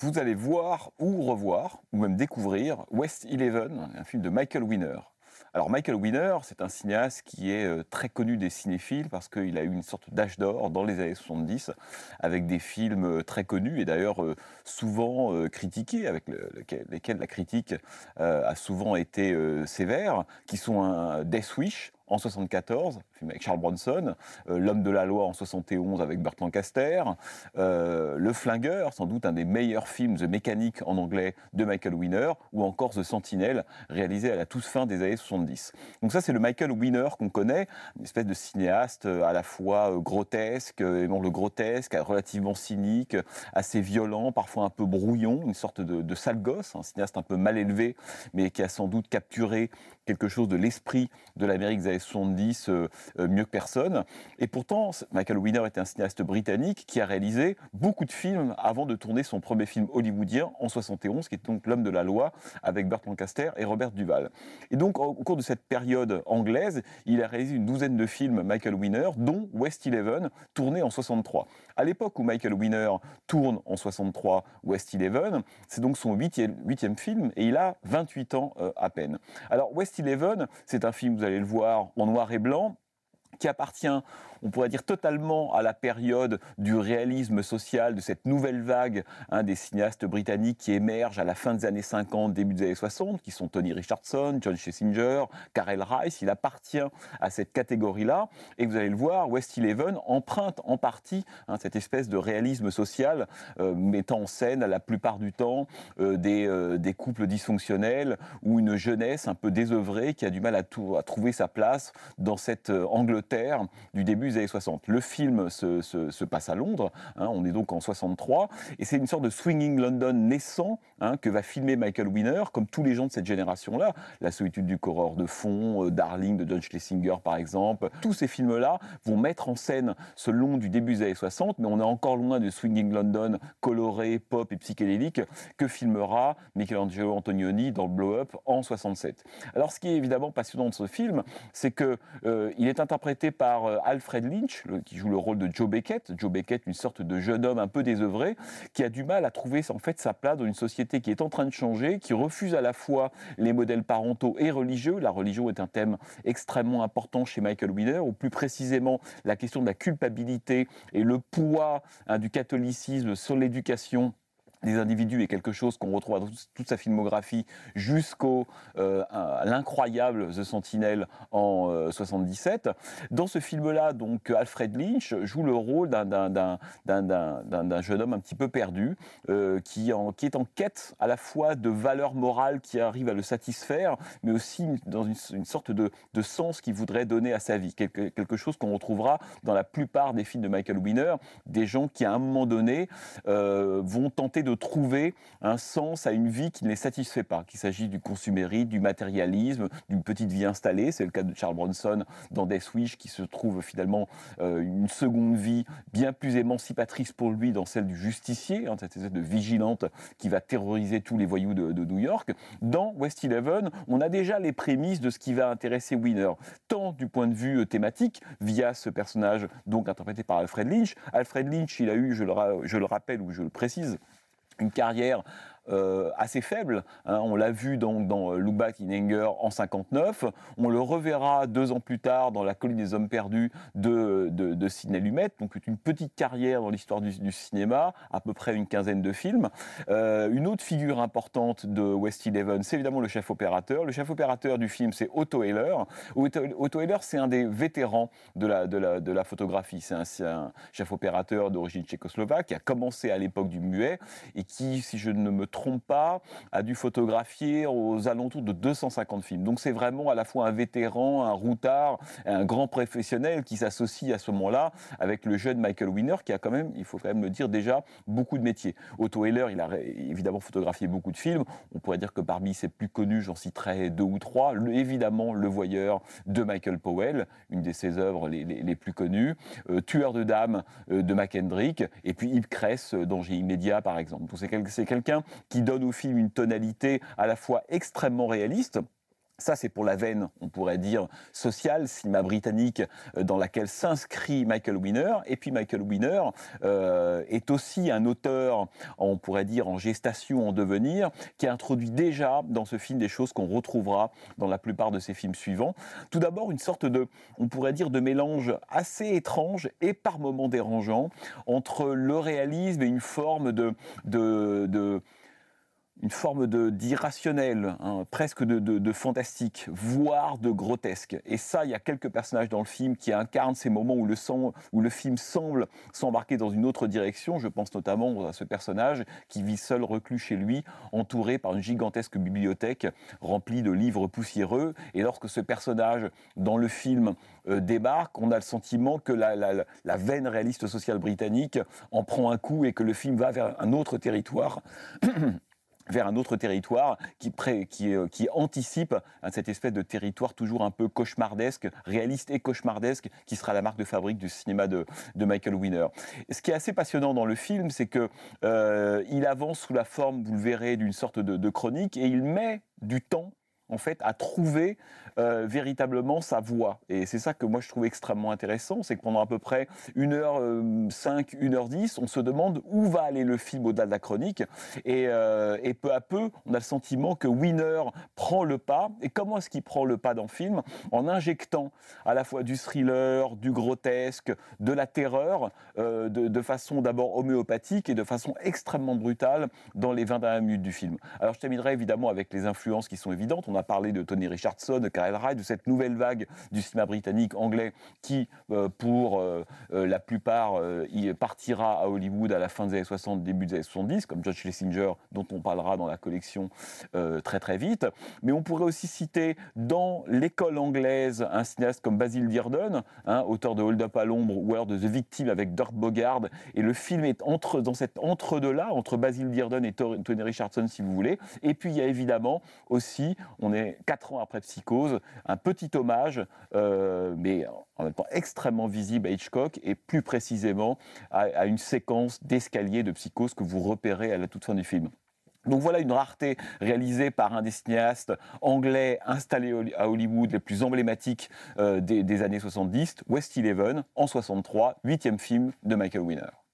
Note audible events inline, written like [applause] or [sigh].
vous allez voir ou revoir, ou même découvrir West Eleven, un film de Michael Winner. Alors Michael Winner, c'est un cinéaste qui est euh, très connu des cinéphiles parce qu'il a eu une sorte d'âge d'or dans les années 70 avec des films euh, très connus et d'ailleurs euh, souvent critiqués, avec lesquels la critique a souvent été sévère, qui sont un Death Wish, en 74, film avec Charles Bronson, euh, L'homme de la loi en 71 avec Burt Lancaster, euh, Le Flingueur, sans doute un des meilleurs films, The Mécanique en anglais de Michael Winner, ou encore The Sentinel, réalisé à la toute fin des années 70. Donc ça, c'est le Michael Winner qu'on connaît, une espèce de cinéaste euh, à la fois grotesque, aimant le grotesque, relativement cynique, assez violent, parfois un peu brouillon, une sorte de, de sale gosse, un cinéaste un peu mal élevé, mais qui a sans doute capturé quelque chose de l'esprit de l'Amérique des 70 euh, euh, mieux que personne. Et pourtant, Michael Winner était un cinéaste britannique qui a réalisé beaucoup de films avant de tourner son premier film hollywoodien en 71, qui est donc L'homme de la loi, avec Burt Lancaster et Robert Duval. Et donc, au cours de cette période anglaise, il a réalisé une douzaine de films Michael Winner, dont West Eleven, tourné en 63. À l'époque où Michael Winner tourne en 63 West Eleven, c'est donc son huitième, huitième film et il a 28 ans euh, à peine. Alors West Eleven, c'est un film, vous allez le voir, en, noir et blanc, qui appartient on pourrait dire totalement à la période du réalisme social, de cette nouvelle vague des cinéastes britanniques qui émergent à la fin des années 50, début des années 60, qui sont Tony Richardson, John Schlesinger, Karel Rice. Il appartient à cette catégorie-là. Et vous allez le voir, West Eleven emprunte en partie hein, cette espèce de réalisme social, euh, mettant en scène à la plupart du temps euh, euh, des, couples dysfonctionnels ou une jeunesse un peu désœuvrée qui a du mal à trouver sa place dans cette Angleterre du début des années 60. Le film se, passe à Londres, hein, on est donc en 63, et c'est une sorte de swinging London naissant hein, que va filmer Michael Winner, comme tous les gens de cette génération-là. La solitude du corps de fond, euh, Darling de John Schlesinger par exemple. Tous ces films-là vont mettre en scène ce long du début des années 60, mais on est encore loin du swinging London coloré, pop et psychédélique que filmera Michelangelo Antonioni dans le Blow Up en 67. Alors ce qui est évidemment passionnant de ce film, c'est que euh, il est interprété par euh, Alfred Lynch, qui joue le rôle de Joe Beckett. Joe Beckett, une sorte de jeune homme un peu désœuvré, qui a du mal à trouver en fait sa place dans une société qui est en train de changer, qui refuse à la fois les modèles parentaux et religieux. La religion est un thème extrêmement important chez Michael Wheeler, ou plus précisément la question de la culpabilité et le poids hein, du catholicisme sur l'éducation des individus est quelque chose qu'on retrouve dans toute sa filmographie jusqu'au euh, l'incroyable The Sentinel en 77. Euh, dans ce film-là, donc Alfred Lynch joue le rôle d'un jeune homme un petit peu perdu euh, qui, qui est en quête à la fois de valeurs morales qui arrivent à le satisfaire, mais aussi dans une, sorte de, sens qu'il voudrait donner à sa vie. Quelque, quelque chose qu'on retrouvera dans la plupart des films de Michael Winner, des gens qui à un moment donné vont tenter de trouver un sens à une vie qui ne les satisfait pas, qu'il s'agisse du consumérisme, du matérialisme, d'une petite vie installée. C'est le cas de Charles Bronson dans Death Wish, qui se trouve finalement euh, une seconde vie bien plus émancipatrice pour lui dans celle du justicier, hein, cette espèce de vigilante qui va terroriser tous les voyous de, New York. Dans West Eleven, on a déjà les prémices de ce qui va intéresser Winner, tant du point de vue euh, thématique, via ce personnage donc interprété par Alfred Lynch. Alfred Lynch, il a eu, je je le rappelle ou je le précise, une carrière euh, assez faible. Hein. on l'a vu dans euh, Loubac in Anger en 59. On le reverra deux ans plus tard dans La colline des hommes perdus de, de, Sidney Lumet. Donc une petite carrière dans l'histoire du, cinéma, à peu près une quinzaine de films. Euh, une autre figure importante de West Eleven, c'est évidemment le chef opérateur. Le chef opérateur du film, c'est Otto Heller. Otto, Heller, c'est un des vétérans de la, de la, de la photographie. C'est un, un, chef opérateur d'origine tchécoslovaque qui a commencé à l'époque du muet et qui, si je ne me trompe pas, a dû photographier aux alentours de 250 films. Donc c'est vraiment à la fois un vétéran, un routard, un grand professionnel qui s'associe à ce moment-là avec le jeune Michael Winner qui a quand même, il faut quand même le dire déjà, beaucoup de métiers. Otto Heller, il a évidemment photographié beaucoup de films. On pourrait dire que parmi ses plus connus, j'en citerai deux ou trois. évidemment, Le Voyeur de Michael Powell, une de ses œuvres les, plus connues. Euh, Tueur de dames euh, de McKendrick. Et puis Yves Kress, euh, Danger immédiat, par exemple. Donc c'est quelqu'un qui donne au film une tonalité à la fois extrêmement réaliste, ça, c'est pour la veine, on pourrait dire, sociale, cinéma britannique, euh, dans laquelle s'inscrit Michael Winner. Et puis Michael Winner euh, est aussi un auteur, on pourrait dire, en gestation, en devenir, qui a introduit déjà dans ce film des choses qu'on retrouvera dans la plupart de ses films suivants. Tout d'abord, une sorte de, on pourrait dire, de mélange assez étrange et par moments dérangeant entre le réalisme et une forme de, de, de une forme d'irrationnel, hein, presque de, fantastique, voire de grotesque. Et ça, il y a quelques personnages dans le film qui incarnent ces moments où le, film semble s'embarquer dans une autre direction. Je pense notamment à ce personnage qui vit seul reclus chez lui, entouré par une gigantesque bibliothèque remplie de livres poussiéreux. Et lorsque ce personnage dans le film euh, débarque, on a le sentiment que la, la veine réaliste sociale britannique en prend un coup et que le film va vers un autre territoire. [clears throat] vers un autre territoire qui, qui, euh, qui anticipe hein, cette espèce de territoire toujours un peu cauchemardesque, réaliste et cauchemardesque, qui sera la marque de fabrique du cinéma de, Michael Winner. Ce qui est assez passionnant dans le film, c'est que euh, il avance sous la forme, vous le verrez, d'une sorte de chronique, et il met du temps en fait, à trouver euh, véritablement sa voie. Et c'est ça que moi je trouve extrêmement intéressant, c'est que pendant à peu près 1h5, 1h10, euh, on se demande où va aller le film au-delà de la chronique. Euh, et, peu à peu, on a le sentiment que Winner prend le pas. Et comment est-ce qu'il prend le pas dans le film En injectant à la fois du thriller, du grotesque, de la terreur, de, de façon d'abord homéopathique et de façon extrêmement brutale dans les 20 dernières minutes du film. Alors je terminerai évidemment avec les influences qui sont évidentes a parlé de Tony Richardson, de Karel Wright, de cette nouvelle vague du cinéma britannique anglais qui, euh, pour euh, euh, la plupart, partira à Hollywood à la fin des années 60, début des années 70, comme George Schlesinger, dont on parlera dans la collection très très vite. Mais on pourrait aussi citer dans l'école anglaise un cinéaste comme Basil Dearden, hein, auteur de Hold Up à l'ombre ou alors de The Victim avec Dirk Bogard. Et le film est entre, dans cet entre-deux-là, entre Basil Dearden et Tony Richardson, si vous voulez. Et puis il y a évidemment aussi, on est quatre ans après Psychose, un petit hommage, euh, mais en même temps extrêmement visible à Hitchcock et plus précisément à, une séquence d'escalier de Psychose que vous repérez à la toute fin du film. Donc voilà une rareté réalisée par un des cinéastes anglais installé à Hollywood, les plus emblématiques euh, des, des, années 70, West Eleven, en 63, huitième film de Michael Winner.